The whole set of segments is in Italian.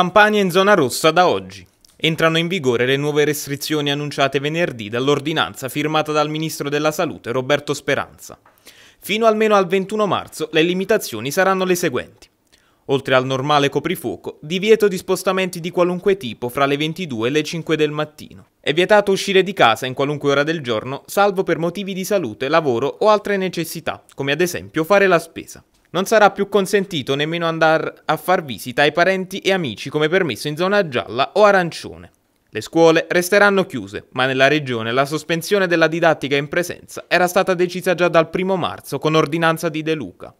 Campania in zona rossa da oggi. Entrano in vigore le nuove restrizioni annunciate venerdì dall'ordinanza firmata dal Ministro della Salute Roberto Speranza. Fino almeno al 21 marzo le limitazioni saranno le seguenti. Oltre al normale coprifuoco, divieto di spostamenti di qualunque tipo fra le 22 e le 5 del mattino. È vietato uscire di casa in qualunque ora del giorno, salvo per motivi di salute, lavoro o altre necessità, come ad esempio fare la spesa. Non sarà più consentito nemmeno andare a far visita ai parenti e amici come permesso in zona gialla o arancione. Le scuole resteranno chiuse, ma nella regione la sospensione della didattica in presenza era stata decisa già dal 1 marzo con ordinanza di De Luca.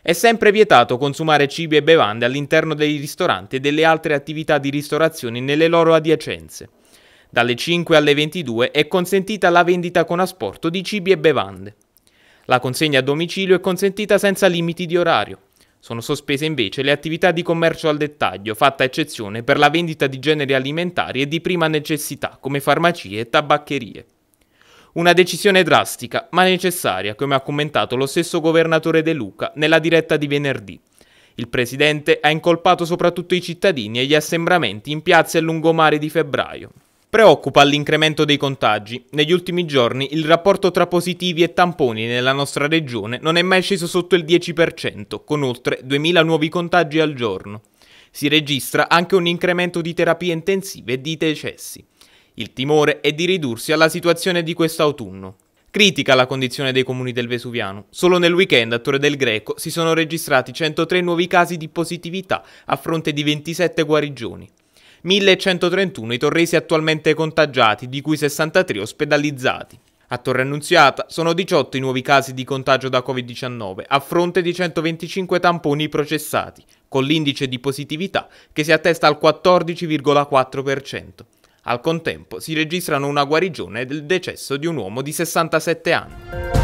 È sempre vietato consumare cibi e bevande all'interno dei ristoranti e delle altre attività di ristorazione nelle loro adiacenze. Dalle 5 alle 22 è consentita la vendita con asporto di cibi e bevande. La consegna a domicilio è consentita senza limiti di orario. Sono sospese invece le attività di commercio al dettaglio, fatta eccezione per la vendita di generi alimentari e di prima necessità, come farmacie e tabaccherie. Una decisione drastica, ma necessaria, come ha commentato lo stesso governatore De Luca nella diretta di venerdì. Il presidente ha incolpato soprattutto i cittadini e gli assembramenti in piazza e lungomare di febbraio. Preoccupa l'incremento dei contagi. Negli ultimi giorni il rapporto tra positivi e tamponi nella nostra regione non è mai sceso sotto il 10%, con oltre 2.000 nuovi contagi al giorno. Si registra anche un incremento di terapie intensive e di decessi. Il timore è di ridursi alla situazione di quest'autunno. Critica la condizione dei comuni del Vesuviano. Solo nel weekend a Torre del Greco si sono registrati 103 nuovi casi di positività a fronte di 27 guarigioni. 1131 i torresi attualmente contagiati, di cui 63 ospedalizzati. A Torre Annunziata sono 18 i nuovi casi di contagio da Covid-19 a fronte di 125 tamponi processati, con l'indice di positività che si attesta al 14,4%. Al contempo si registrano una guarigione del decesso di un uomo di 67 anni.